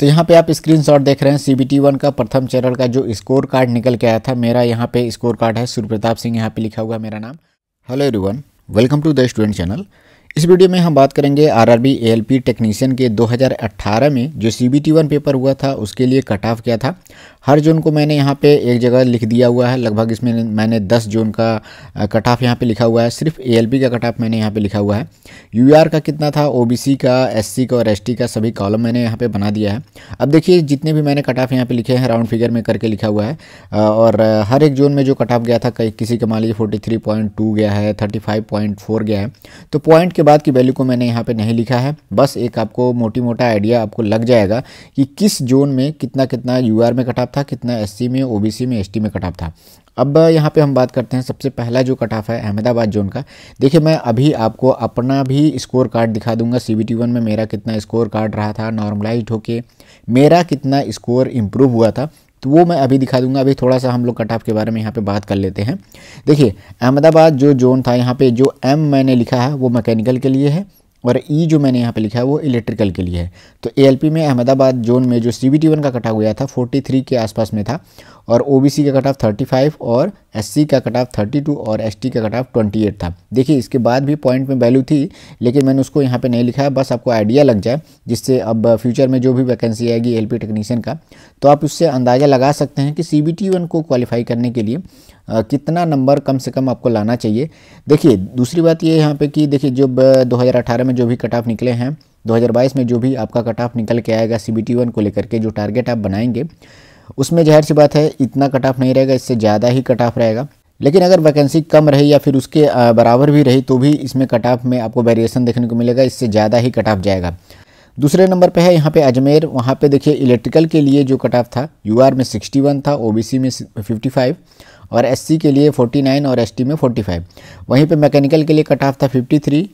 तो यहाँ पे आप स्क्रीनशॉट देख रहे हैं सी बी टी वन का प्रथम चरण का जो स्कोर कार्ड निकल के आया था मेरा यहाँ पे स्कोर कार्ड है सूर्य प्रताप सिंह यहाँ पे लिखा हुआ मेरा नाम hello everyone welcome to the student channel इस वीडियो में हम बात करेंगे आरआरबी एएलपी टेक्नीशियन के 2018 में जो सी बी पेपर हुआ था उसके लिए कट ऑफ क्या था हर जोन को मैंने यहाँ पे एक जगह लिख दिया हुआ है लगभग इसमें मैंने 10 जोन का कट ऑफ यहाँ पे लिखा हुआ है सिर्फ एएलपी का कट ऑफ मैंने यहाँ पे लिखा हुआ है यूआर का कितना था ओ का एस का और एस का सभी कॉलम मैंने यहाँ पर बना दिया है अब देखिए जितने भी मैंने कट ऑफ यहाँ पर लिखे हैं राउंड फिगर में करके लिखा हुआ है और हर एक जोन में जो कट ऑफ गया था किसी का मान लीजिए फोर्टी गया है थर्टी गया है तो पॉइंट के बाद की वैल्यू को मैंने यहाँ पे नहीं लिखा है बस एक आपको मोटी मोटा आइडिया आपको लग जाएगा कि किस जोन में कितना कितना यू में कटाप था कितना एस में ओ में एस में कटाप था अब यहाँ पे हम बात करते हैं सबसे पहला जो कट ऑफ है अहमदाबाद जोन का देखिए मैं अभी आपको अपना भी स्कोर कार्ड दिखा दूंगा सी बी में मेरा कितना स्कोर कार्ड रहा था नॉर्मलाइज होके मेरा कितना स्कोर इम्प्रूव हुआ था तो वो मैं अभी दिखा दूंगा अभी थोड़ा सा हम लोग कट ऑफ के बारे में यहाँ पे बात कर लेते हैं देखिए अहमदाबाद जो जोन था यहाँ पे जो एम मैंने लिखा है वो मैकेनिकल के लिए है और ई e जो मैंने यहाँ पे लिखा है वो इलेक्ट्रिकल के लिए है तो ए में अहमदाबाद जोन में जो सी बी का कटा हुआ था फोर्टी के आसपास में था और ओबीसी का कट ऑफ थर्टी फाइव और एससी का कट ऑफ थर्टी टू और एसटी का कट ऑफ ट्वेंटी एट था देखिए इसके बाद भी पॉइंट में वैल्यू थी लेकिन मैंने उसको यहाँ पे नहीं लिखा है बस आपको आइडिया लग जाए जिससे अब फ्यूचर में जो भी वैकेंसी आएगी एल टेक्नीशियन का तो आप उससे अंदाज़ा लगा सकते हैं कि सी बी को क्वालिफाई करने के लिए आ, कितना नंबर कम से कम आपको लाना चाहिए देखिए दूसरी बात ये यहाँ पर कि देखिए जब अठारह में जो भी कट ऑफ निकले हैं 2022 में जो भी आपका कट ऑफ निकल के आएगा सी बी को लेकर के जो टारगेट आप बनाएंगे उसमें जहर सी बात है इतना कट ऑफ नहीं रहेगा इससे ज़्यादा ही कट ऑफ रहेगा लेकिन अगर वैकेंसी कम रही या फिर उसके बराबर भी रही तो भी इसमें कट ऑफ में आपको वेरिएशन देखने को मिलेगा इससे ज़्यादा ही कट ऑफ जाएगा दूसरे नंबर पे है यहाँ पे अजमेर वहाँ पे देखिए इलेक्ट्रिकल के लिए जो कट ऑफ था आर में 61 था सी में 55 और सी के लिए 49 और टी में 45 वहीं पे मैकेनिकल के लिए कट ऑफ था 53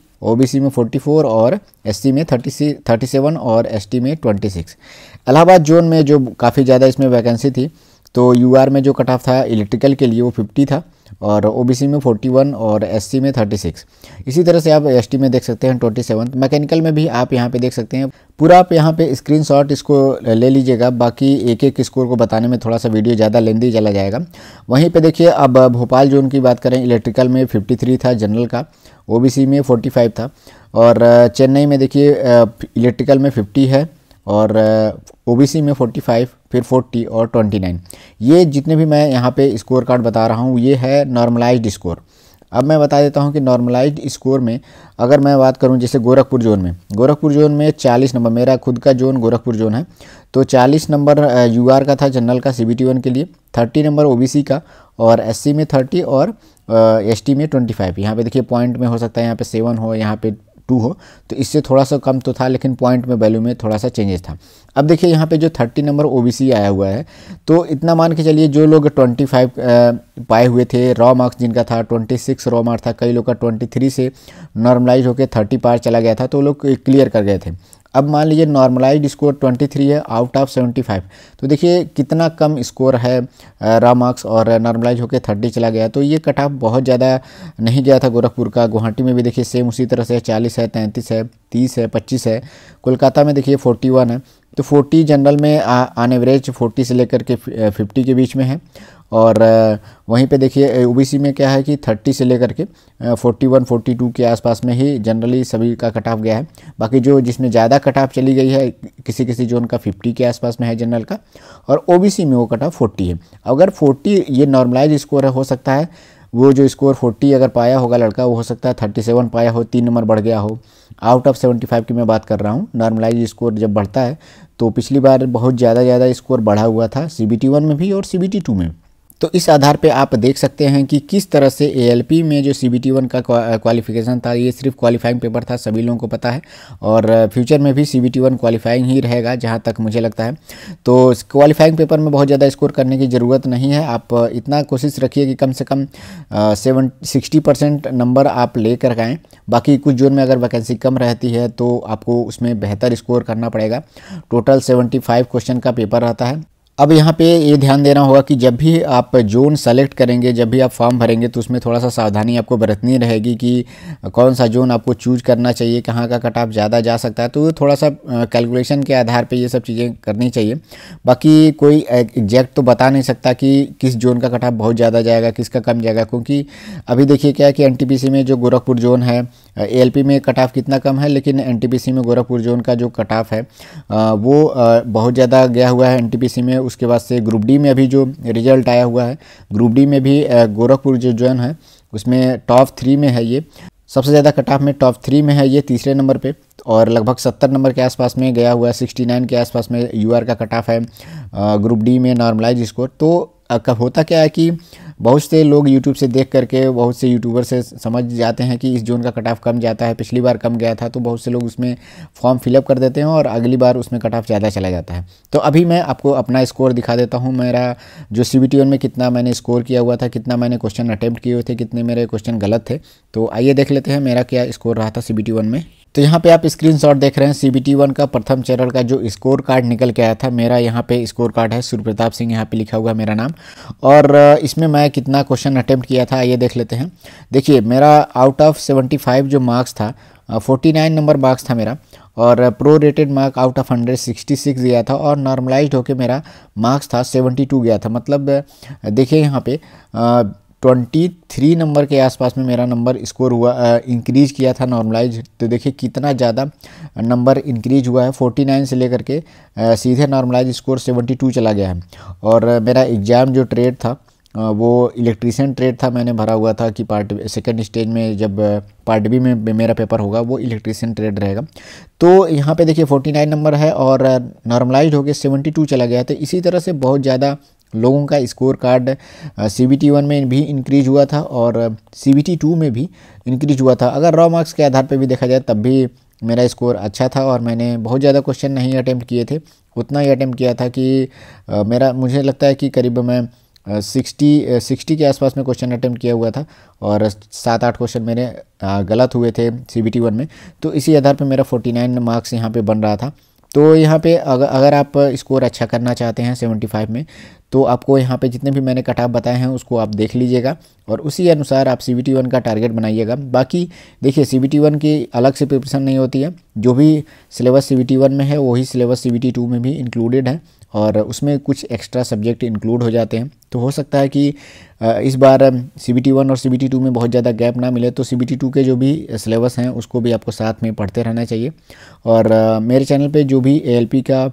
सी में 44 और सी में थर्टी 37 और टी में 26 इलाहाबाद जोन में जो काफ़ी ज़्यादा इसमें वैकेंसी थी तो यू में जो कट ऑफ था इलेक्ट्रिकल के लिए वो फिफ्टी था और ओ में 41 और एस में 36 इसी तरह से आप एस में देख सकते हैं ट्वेंटी मैकेनिकल में भी आप यहाँ पे देख सकते हैं पूरा आप यहाँ पे स्क्रीन इसको ले लीजिएगा बाकी एक एक स्कोर को बताने में थोड़ा सा वीडियो ज़्यादा लेंदी चला जाएगा वहीं पर देखिए अब भोपाल जोन की बात करें इलेक्ट्रिकल में फिफ्टी था जनरल का ओ में 45 था और चेन्नई में देखिए इलेक्ट्रिकल में फिफ्टी है और ओबीसी में 45 फिर 40 और 29 ये जितने भी मैं यहाँ पे स्कोर कार्ड बता रहा हूँ ये है नॉर्मलाइज्ड स्कोर अब मैं बता देता हूँ कि नॉर्मलाइज्ड स्कोर में अगर मैं बात करूँ जैसे गोरखपुर जोन में गोरखपुर जोन में 40 नंबर मेरा खुद का जोन गोरखपुर जोन है तो 40 नंबर यू का था जनरल का सी बी टी वन के लिए 30 नंबर ओ का और एस में 30 और एसटी में 25 यहाँ पे देखिए पॉइंट में हो सकता है यहाँ पे सेवन हो यहाँ पे टू हो तो इससे थोड़ा सा कम तो था लेकिन पॉइंट में वैल्यू में थोड़ा सा चेंजेस था अब देखिए यहाँ पे जो थर्टी नंबर ओ आया हुआ है तो इतना मान के चलिए जो लोग ट्वेंटी फाइव पाए हुए थे रॉ मार्क्स जिनका था ट्वेंटी सिक्स रॉ मार्क्स था कई लोग का ट्वेंटी थ्री से नॉर्मलाइज होकर थर्टी पार चला गया था तो लोग क्लियर कर गए थे अब मान लीजिए नॉर्मलाइज स्कोर 23 है आउट ऑफ 75 तो देखिए कितना कम स्कोर है रॉ मार्क्स और नॉर्मलाइज होकर थर्टी चला गया तो ये कट ऑफ बहुत ज़्यादा नहीं गया था गोरखपुर का गुवाहाटी में भी देखिए सेम उसी तरह से चालीस है तैंतीस है तीस है पच्चीस है कोलकाता में देखिए फोर्टी वन है तो 40 जनरल में ऑन एवरेज 40 से लेकर के 50 के बीच में है और वहीं पे देखिए ओबीसी में क्या है कि 30 से लेकर के 41 42 के आसपास में ही जनरली सभी का कट ऑफ गया है बाकी जो जिसमें ज़्यादा कट ऑफ चली गई है किसी किसी जोन का 50 के आसपास में है जनरल का और ओबीसी में वो कट ऑफ फोर्टी है अगर फोर्टी ये नॉर्मलाइज स्कोर हो सकता है वो जो स्कोर 40 अगर पाया होगा लड़का वो हो सकता है थर्टी पाया हो तीन नंबर बढ़ गया हो आउट ऑफ सेवेंटी की मैं बात कर रहा हूँ नॉर्मलाइज स्कोर जब बढ़ता है तो पिछली बार बहुत ज़्यादा ज़्यादा स्कोर बढ़ा हुआ था सी बी टी वन में भी और सी बी टी टू में तो इस आधार पे आप देख सकते हैं कि किस तरह से एएलपी में जो सी बी टी वन का क्वालिफिकेशन था ये सिर्फ क्वालिफाइंग पेपर था सभी लोगों को पता है और फ्यूचर में भी C B T one qualifying ही रहेगा जहाँ तक मुझे लगता है तो क्वालिफाइंग पेपर में बहुत ज़्यादा स्कोर करने की ज़रूरत नहीं है आप इतना कोशिश रखिए कि कम से कम सेवन सिक्सटी परसेंट नंबर आप ले कर आएँ बाकी कुछ जोन में अगर वैकेंसी कम रहती है तो आपको उसमें बेहतर स्कोर करना पड़ेगा टोटल सेवेंटी फाइव क्वेश्चन का पेपर रहता है अब यहाँ पे ये ध्यान देना होगा कि जब भी आप जोन सेलेक्ट करेंगे जब भी आप फॉर्म भरेंगे तो उसमें थोड़ा सा सावधानी आपको बरतनी रहेगी कि कौन सा जोन आपको चूज करना चाहिए कहाँ का कट ऑफ ज़्यादा जा सकता है तो थोड़ा सा कैलकुलेशन के आधार पे ये सब चीज़ें करनी चाहिए बाकी कोई एग्जैक्ट तो बता नहीं सकता कि किस जोन का कट ऑफ बहुत ज़्यादा जाएगा किसका कम जाएगा क्योंकि अभी देखिए क्या है कि एन में जो गोरखपुर जोन है ए में कट ऑफ कितना कम है लेकिन एन में गोरखपुर जोन का जो कट ऑफ है वो बहुत ज़्यादा गया हुआ है एन में उसके बाद से ग्रुप डी में अभी जो रिजल्ट आया हुआ है ग्रुप डी में भी गोरखपुर जो जोन है उसमें टॉप थ्री में है ये सबसे ज़्यादा कट ऑफ में टॉप थ्री में है ये तीसरे नंबर पे और लगभग सत्तर नंबर के आसपास में गया हुआ है सिक्सटी नाइन के आसपास में यूआर का कट ऑफ है ग्रुप डी में नॉर्मलाइज स्कोर तो कब होता क्या है कि बहुत से लोग यूट्यूब से देख करके बहुत से यूट्यूबर से समझ जाते हैं कि इस जोन का कट ऑफ कम जाता है पिछली बार कम गया था तो बहुत से लोग उसमें फॉर्म फिलअप कर देते हैं और अगली बार उसमें कट ऑफ ज़्यादा चला जाता है तो अभी मैं आपको अपना स्कोर दिखा देता हूँ मेरा जो सी बी में कितना मैंने स्कोर किया हुआ था कितना मैंने क्वेश्चन अटैम्प्ट किए हुए थे कितने मेरे क्वेश्चन गलत थे तो आइए देख लेते हैं मेरा क्या स्कोर रहा था सी बी में तो यहाँ पे आप स्क्रीनशॉट देख रहे हैं सी बी टी वन का प्रथम चरण का जो स्कोर कार्ड निकल के आया था मेरा यहाँ पे स्कोर कार्ड है सूर्य प्रताप सिंह यहाँ पे लिखा हुआ है मेरा नाम और इसमें मैं कितना क्वेश्चन अटैम्प्ट किया था ये देख लेते हैं देखिए मेरा आउट ऑफ सेवेंटी फाइव जो मार्क्स था फोर्टी नाइन नंबर मार्क्स था मेरा और pro rated mark out of hundred sixty six गया था और नॉर्मलाइज होकर मेरा मार्क्स था सेवेंटी टू गया था मतलब देखिए यहाँ पे ट्वेंटी थ्री नंबर के आसपास में मेरा नंबर स्कोर हुआ इंक्रीज़ किया था नॉर्मलाइज तो देखिए कितना ज़्यादा नंबर इंक्रीज हुआ है फोर्टी नाइन से लेकर के सीधे नॉर्मलाइज स्कोर सेवेंटी टू चला गया है और मेरा एग्ज़ाम जो ट्रेड था वो इलेक्ट्रीशियन ट्रेड था मैंने भरा हुआ था कि पार्ट सेकेंड स्टेज में जब पार्ट बी में मेरा पेपर होगा वो इलेक्ट्रीशियन ट्रेड रहेगा तो यहाँ पे देखिए 49 नंबर है और नॉर्मलाइज गया 72 चला गया तो इसी तरह से बहुत ज़्यादा लोगों का score card C B T one में भी इंक्रीज हुआ था और सी बी टी टू में भी इंक्रीज हुआ था अगर रॉ मार्क्स के आधार पर भी देखा जाए तब भी मेरा स्कोर अच्छा था और मैंने बहुत ज़्यादा क्वेश्चन नहीं अटैम्प्ट किए थे उतना ही अटैम्प्ट किया था कि आ, मेरा मुझे लगता है कि करीब मैं सिक्सटी सिक्सटी के आसपास में क्वेश्चन अटैम्प्ट किया हुआ था और सात आठ क्वेश्चन मेरे गलत हुए थे सी बी टी वन में तो इसी आधार पर मेरा फोर्टी नाइन मार्क्स यहाँ पे बन रहा था तो यहाँ पे अगर अगर आप स्कोर अच्छा करना चाहते हैं सेवेंटी फाइव में तो आपको यहाँ पे जितने भी मैंने कटाप बताए हैं उसको आप देख लीजिएगा और उसी अनुसार आप सी वन का टारगेट बनाइएगा बाकी देखिए सी वन की अलग से प्रिपरेशन नहीं होती है जो भी सिलेबस सी वन में है वही सिलेबस सी टू में भी इंक्लूडेड है और उसमें कुछ एक्स्ट्रा सब्जेक्ट इंक्लूड हो जाते हैं तो हो सकता है कि इस बार सी बी वन और सी बी टू में बहुत ज़्यादा गैप ना मिले तो सी बी टू के जो भी सिलेबस हैं उसको भी आपको साथ में पढ़ते रहना चाहिए और मेरे चैनल पे जो भी ए का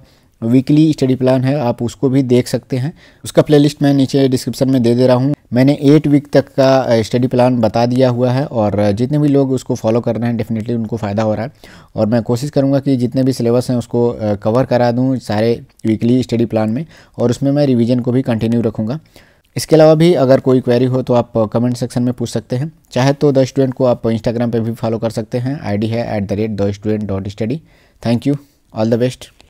वीकली स्टडी प्लान है आप उसको भी देख सकते हैं उसका प्लेलिस्ट मैं नीचे डिस्क्रिप्शन में दे दे रहा हूँ मैंने एट वीक तक का स्टडी प्लान बता दिया हुआ है और जितने भी लोग उसको फॉलो कर रहे हैं डेफिनेटली उनको फ़ायदा हो रहा है और मैं कोशिश करूँगा कि जितने भी सिलेबस हैं उसको कवर करा दूँ सारे वीकली स्टडी प्लान में और उसमें मैं रिविज़न को भी कंटिन्यू रखूँगा इसके अलावा भी अगर कोई क्वेरी हो तो आप कमेंट सेक्शन में पूछ सकते हैं चाहे तो द स्टूडेंट को आप इंस्टाग्राम पर भी फॉलो कर सकते हैं आईडी है at the rate the student dot study thank you all the best